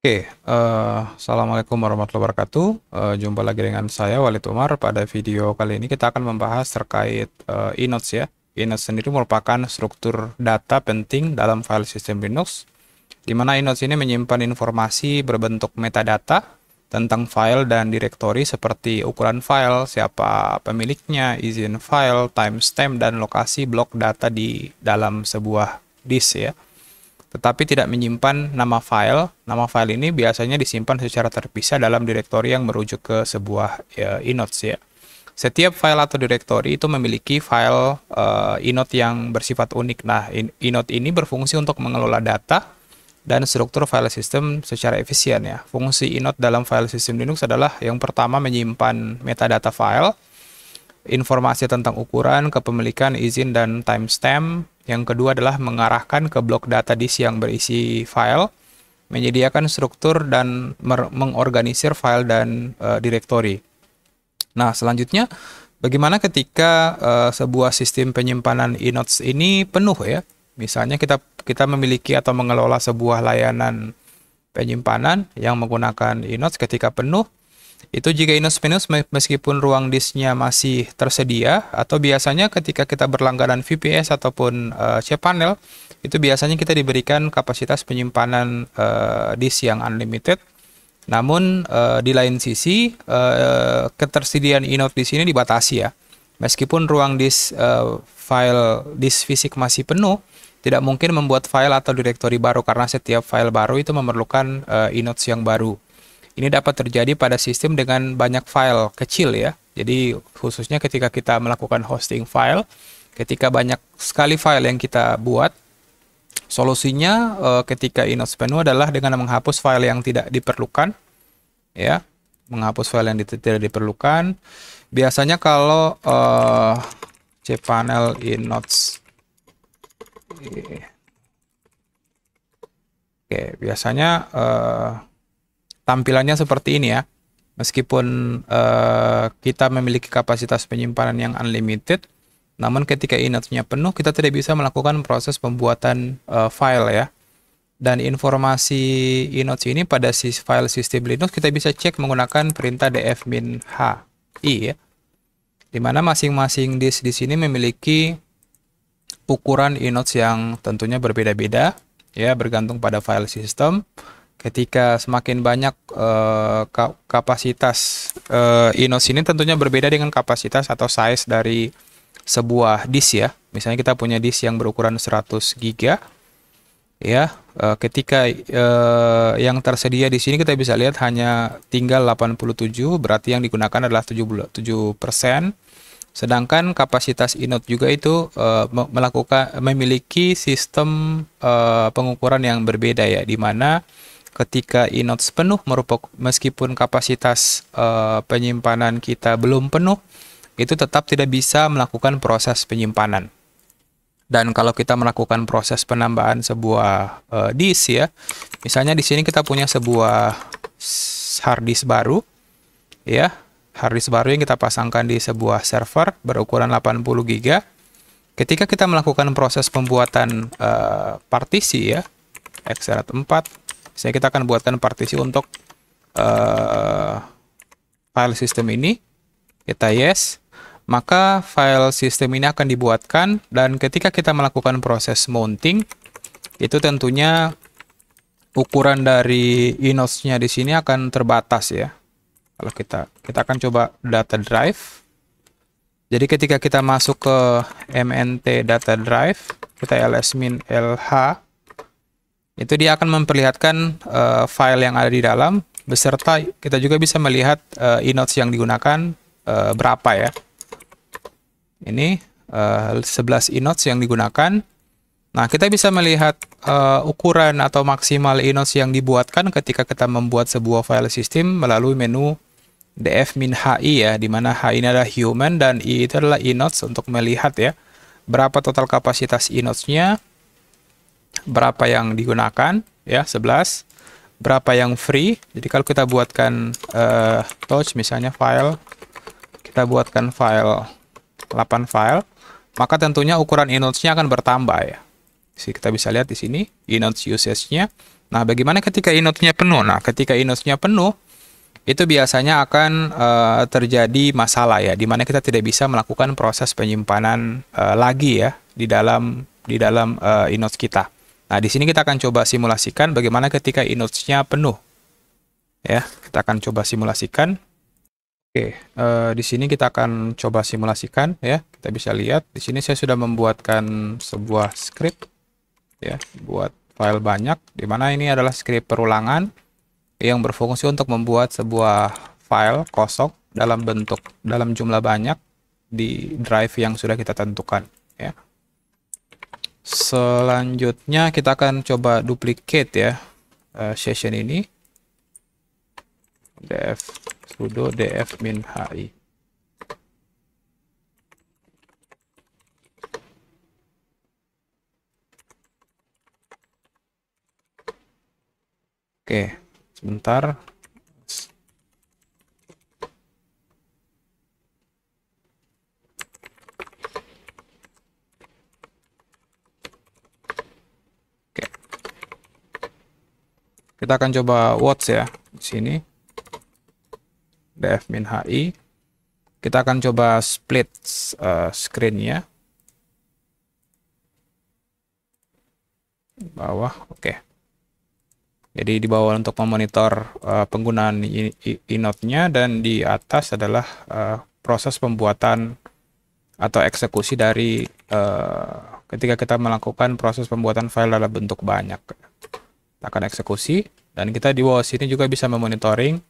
Oke, okay, uh, eh, assalamualaikum warahmatullahi wabarakatuh. Uh, jumpa lagi dengan saya Walid Umar. Pada video kali ini kita akan membahas terkait uh, eh, inodes ya. Inodes sendiri merupakan struktur data penting dalam file sistem Linux, Dimana mana inodes ini menyimpan informasi berbentuk metadata tentang file dan direktori seperti ukuran file, siapa pemiliknya, izin file, timestamp, dan lokasi blok data di dalam sebuah disk ya tetapi tidak menyimpan nama file. Nama file ini biasanya disimpan secara terpisah dalam direktori yang merujuk ke sebuah ya, inodes ya. Setiap file atau direktori itu memiliki file uh, inode yang bersifat unik. Nah, inode ini berfungsi untuk mengelola data dan struktur file system secara efisien ya. Fungsi inode dalam file system Linux adalah yang pertama menyimpan metadata file, informasi tentang ukuran, kepemilikan, izin, dan timestamp. Yang kedua adalah mengarahkan ke blok data disk yang berisi file, menyediakan struktur dan mengorganisir file dan e, direktori. Nah, selanjutnya bagaimana ketika e, sebuah sistem penyimpanan inodes ini penuh ya? Misalnya kita kita memiliki atau mengelola sebuah layanan penyimpanan yang menggunakan inodes ketika penuh itu jika minus meskipun ruang disknya masih tersedia atau biasanya ketika kita berlangganan VPS ataupun uh, eh, cPanel itu biasanya kita diberikan kapasitas penyimpanan uh, disk yang unlimited. Namun uh, di lain sisi uh, ketersediaan inode di sini dibatasi ya. Meskipun ruang disk uh, file disk fisik masih penuh, tidak mungkin membuat file atau direktori baru karena setiap file baru itu memerlukan uh, inode yang baru. Ini dapat terjadi pada sistem dengan banyak file kecil ya. Jadi khususnya ketika kita melakukan hosting file, ketika banyak sekali file yang kita buat, solusinya eh, ketika Inox penuh adalah dengan menghapus file yang tidak diperlukan ya, menghapus file yang tidak diperlukan. Biasanya kalau eh, cpanel inode eh, Oke, biasanya uh, tampilannya seperti ini ya. Meskipun uh, kita memiliki kapasitas penyimpanan yang unlimited, namun ketika inatnya penuh, kita tidak bisa melakukan proses pembuatan uh, file ya. Dan informasi inode ini pada si file sistem Linux kita bisa cek menggunakan perintah df hi ya. Di mana masing-masing disk di sini memiliki ukuran inode yang tentunya berbeda-beda ya bergantung pada file system ketika semakin banyak uh, kapasitas uh, Inos ini tentunya berbeda dengan kapasitas atau size dari sebuah disk ya. Misalnya kita punya disk yang berukuran 100 giga ya. Uh, ketika uh, yang tersedia di sini kita bisa lihat hanya tinggal 87 berarti yang digunakan adalah 77%. Sedangkan kapasitas inode juga itu uh, melakukan memiliki sistem uh, pengukuran yang berbeda ya di mana ketika inode penuh meskipun kapasitas uh, penyimpanan kita belum penuh itu tetap tidak bisa melakukan proses penyimpanan. Dan kalau kita melakukan proses penambahan sebuah uh, disk ya, misalnya di sini kita punya sebuah hard disk baru ya, hard disk baru yang kita pasangkan di sebuah server berukuran 80 GB. Ketika kita melakukan proses pembuatan uh, partisi ya, x 4 saya kita akan buatkan partisi untuk uh, file sistem ini. Kita yes. Maka file sistem ini akan dibuatkan dan ketika kita melakukan proses mounting itu tentunya ukuran dari inosnya di sini akan terbatas ya. Kalau kita kita akan coba data drive. Jadi ketika kita masuk ke MNT data drive, kita ls min lh itu dia akan memperlihatkan uh, file yang ada di dalam beserta kita juga bisa melihat uh, eh, inodes yang digunakan uh, berapa ya. Ini uh, 11 inodes yang digunakan. Nah, kita bisa melihat uh, ukuran atau maksimal inodes yang dibuatkan ketika kita membuat sebuah file system melalui menu df hi ya, dimana h ini adalah human dan i itu adalah inodes untuk melihat ya berapa total kapasitas inodesnya berapa yang digunakan ya 11 berapa yang free jadi kalau kita buatkan uh, touch misalnya file kita buatkan file 8 file maka tentunya ukuran inodes-nya akan bertambah ya sih kita bisa lihat di sini inodes usage-nya nah bagaimana ketika inodes-nya penuh nah ketika inodes-nya penuh itu biasanya akan uh, terjadi masalah ya, di mana kita tidak bisa melakukan proses penyimpanan uh, lagi ya di dalam di dalam uh, inodes kita. Nah, di sini kita akan coba simulasikan bagaimana ketika inodes-nya penuh. Ya, kita akan coba simulasikan. Oke, eh, di sini kita akan coba simulasikan ya. Kita bisa lihat di sini saya sudah membuatkan sebuah script ya, buat file banyak di mana ini adalah script perulangan yang berfungsi untuk membuat sebuah file kosong dalam bentuk dalam jumlah banyak di drive yang sudah kita tentukan ya selanjutnya kita akan coba duplicate ya uh, session ini df sudo df min hi oke sebentar Kita akan coba watch ya di sini. df min hi. Kita akan coba split uh, eh, screen ya Bawah, oke. Okay. Jadi di bawah untuk memonitor uh, penggunaan inode-nya dan di atas adalah uh, proses pembuatan atau eksekusi dari uh, ketika kita melakukan proses pembuatan file dalam bentuk banyak. Kita akan eksekusi dan kita di bawah sini juga bisa memonitoring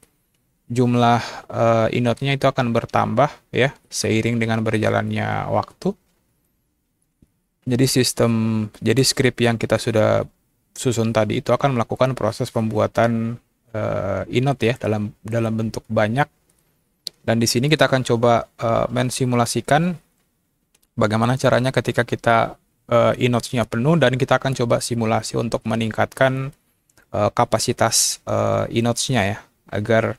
jumlah uh, eh, inode-nya itu akan bertambah ya seiring dengan berjalannya waktu. Jadi sistem jadi script yang kita sudah susun tadi itu akan melakukan proses pembuatan uh, eh, inode ya dalam dalam bentuk banyak. Dan di sini kita akan coba uh, mensimulasikan bagaimana caranya ketika kita uh, inode penuh dan kita akan coba simulasi untuk meningkatkan Eh, kapasitas uh, eh, inodes-nya ya agar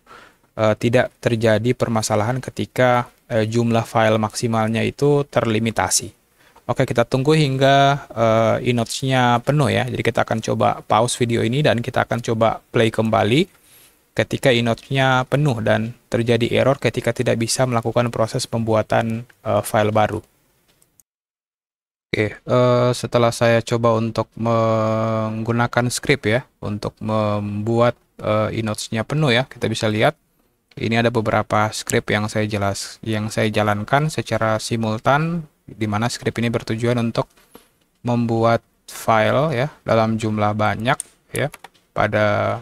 uh, tidak terjadi permasalahan ketika uh, jumlah file maksimalnya itu terlimitasi. Oke, kita tunggu hingga uh, inodes-nya penuh ya. Jadi kita akan coba pause video ini dan kita akan coba play kembali ketika inodes-nya penuh dan terjadi error ketika tidak bisa melakukan proses pembuatan uh, file baru. Oke, uh, setelah saya coba untuk menggunakan script ya, untuk membuat uh, eh, inotes nya penuh ya, kita bisa lihat ini ada beberapa script yang saya jelas, yang saya jalankan secara simultan, di mana script ini bertujuan untuk membuat file ya dalam jumlah banyak ya pada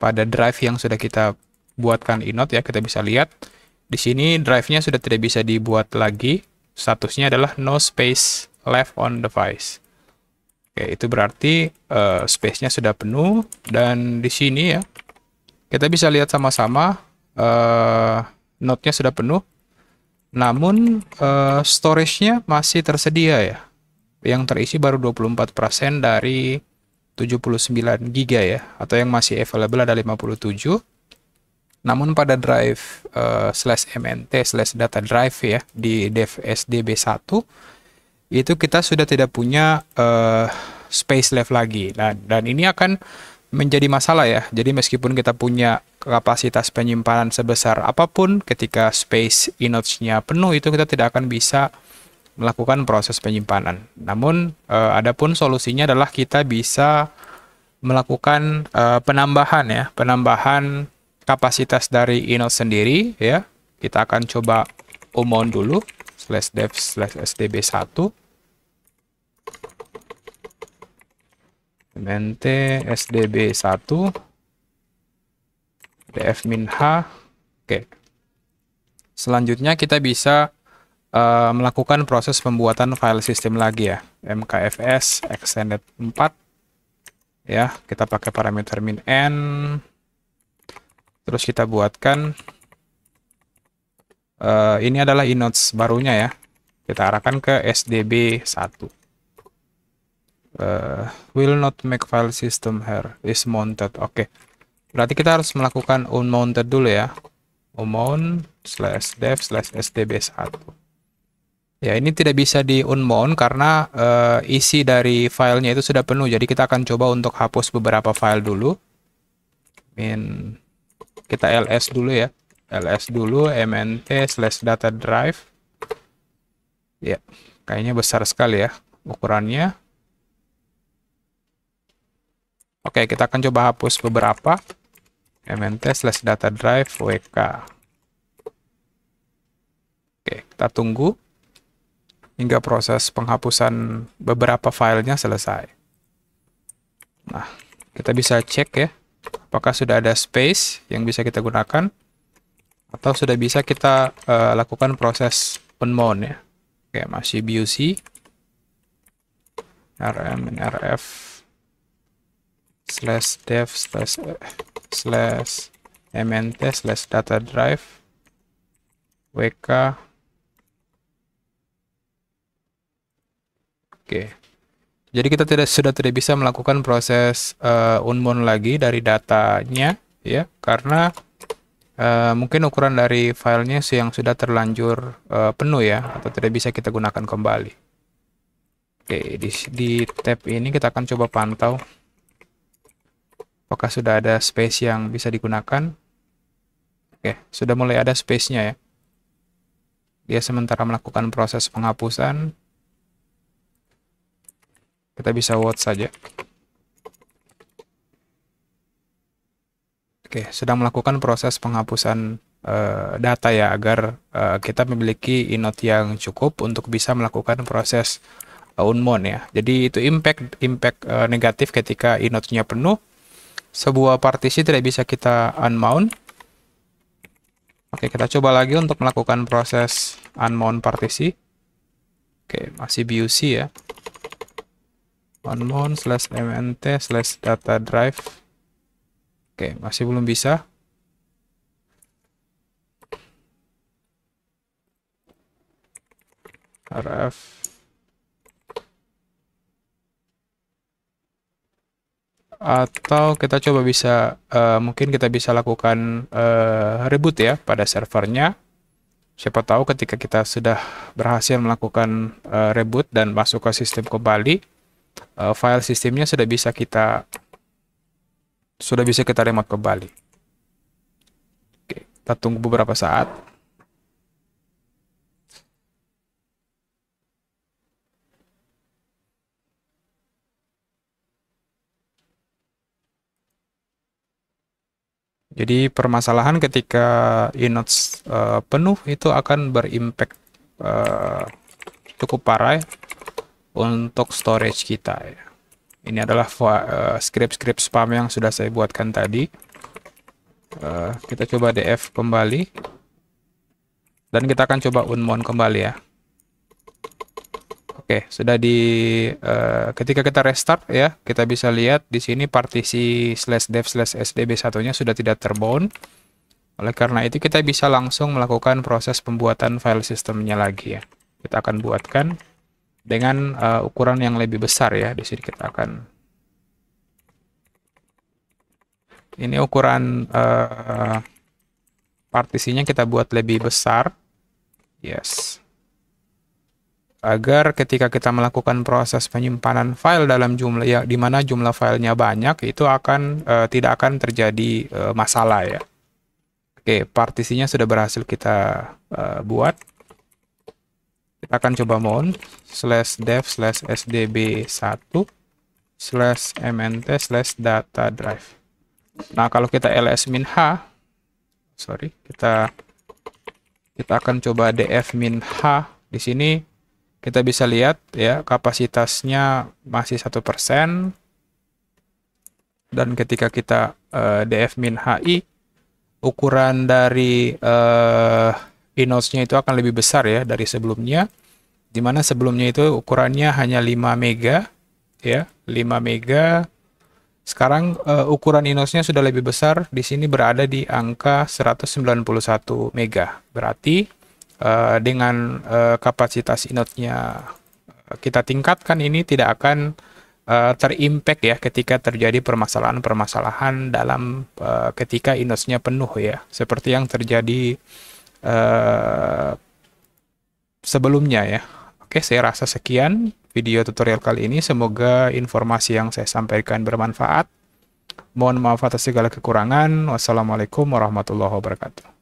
pada drive yang sudah kita buatkan inot ya kita bisa lihat di sini drive-nya sudah tidak bisa dibuat lagi statusnya adalah no space left on device. Oke, itu berarti uh, space-nya sudah penuh dan di sini ya kita bisa lihat sama-sama uh, node-nya sudah penuh. Namun uh, storage-nya masih tersedia ya. Yang terisi baru 24% dari 79 GB ya atau yang masih available ada 57 namun pada drive uh, slash mnt slash data drive ya di dev sdb1 itu kita sudah tidak punya uh, space left lagi. Nah, dan ini akan menjadi masalah ya. Jadi meskipun kita punya kapasitas penyimpanan sebesar apapun ketika space inodes nya penuh itu kita tidak akan bisa melakukan proses penyimpanan. Namun uh, adapun solusinya adalah kita bisa melakukan uh, penambahan ya, penambahan kapasitas dari inode sendiri ya. Kita akan coba umon dulu slash dev slash sdb1 mnt sdb1 df min h oke selanjutnya kita bisa uh, melakukan proses pembuatan file sistem lagi ya mkfs extended 4 ya kita pakai parameter min n Terus kita buatkan uh, ini adalah inodes barunya ya. Kita arahkan ke SDB 1. Uh, eh, will not make file system here is mounted. Oke. Okay. Berarti kita harus melakukan unmounted dulu ya. Unmount slash dev slash SDB 1. Ya, ini tidak bisa di unmount karena uh, isi dari filenya itu sudah penuh. Jadi kita akan coba untuk hapus beberapa file dulu. Min kita ls dulu ya ls dulu mnt slash data drive ya kayaknya besar sekali ya ukurannya oke kita akan coba hapus beberapa mnt slash data drive wk oke kita tunggu hingga proses penghapusan beberapa filenya selesai nah kita bisa cek ya apakah sudah ada space yang bisa kita gunakan atau sudah bisa kita uh, lakukan proses penmon ya. Oke, masih BUC rm rf slash dev slash slash mnt slash data drive wk oke jadi kita tidak sudah tidak bisa melakukan proses uh, eh, unmount lagi dari datanya ya karena uh, mungkin ukuran dari filenya yang sudah terlanjur uh, penuh ya atau tidak bisa kita gunakan kembali. Oke, di, di tab ini kita akan coba pantau apakah sudah ada space yang bisa digunakan. Oke, sudah mulai ada space-nya ya. Dia sementara melakukan proses penghapusan, kita bisa watch saja. Oke, sedang melakukan proses penghapusan uh, data ya agar uh, kita memiliki inode yang cukup untuk bisa melakukan proses uh, eh, unmount ya. Jadi itu impact impact uh, negatif ketika inode-nya penuh. Sebuah partisi tidak bisa kita unmount. Oke, kita coba lagi untuk melakukan proses unmount partisi. Oke, masih BUC ya mount slash mnt slash data drive oke masih belum bisa rf atau kita coba bisa uh, mungkin kita bisa lakukan uh, reboot ya pada servernya siapa tahu ketika kita sudah berhasil melakukan uh, reboot dan masuk ke sistem kembali uh, file sistemnya sudah bisa kita sudah bisa kita remote kembali. Oke, kita tunggu beberapa saat. Jadi permasalahan ketika inodes uh, eh, penuh itu akan berimpact uh, cukup parah ya untuk storage kita ya. Ini adalah eh, script-script spam yang sudah saya buatkan tadi. Eh, kita coba df kembali. Dan kita akan coba unmount kembali ya. Oke, sudah di eh, ketika kita restart ya, kita bisa lihat di sini partisi slash dev slash sdb satunya sudah tidak terbound. Oleh karena itu kita bisa langsung melakukan proses pembuatan file sistemnya lagi ya. Kita akan buatkan dengan uh, ukuran yang lebih besar ya. Di sini kita akan ini ukuran uh, partisinya kita buat lebih besar. Yes. Agar ketika kita melakukan proses penyimpanan file dalam jumlah ya di mana jumlah filenya banyak itu akan uh, tidak akan terjadi uh, masalah ya. Oke, partisinya sudah berhasil kita uh, buat kita akan coba mount slash dev slash sdb1 slash mnt slash data drive nah kalau kita ls min h sorry kita kita akan coba df min h di sini kita bisa lihat ya kapasitasnya masih satu persen dan ketika kita uh, eh, df min hi ukuran dari uh, Inosnya itu akan lebih besar ya dari sebelumnya. Dimana sebelumnya itu ukurannya hanya 5 mega ya, 5 mega. Sekarang uh, ukuran inosnya sudah lebih besar, di sini berada di angka 191 mega. Berarti uh, dengan uh, kapasitas inotnya kita tingkatkan ini tidak akan uh, terimpact ya ketika terjadi permasalahan-permasalahan dalam uh, ketika inosnya penuh ya seperti yang terjadi Eh, sebelumnya ya. Oke, saya rasa sekian video tutorial kali ini. Semoga informasi yang saya sampaikan bermanfaat. Mohon maaf atas segala kekurangan. Wassalamualaikum warahmatullahi wabarakatuh.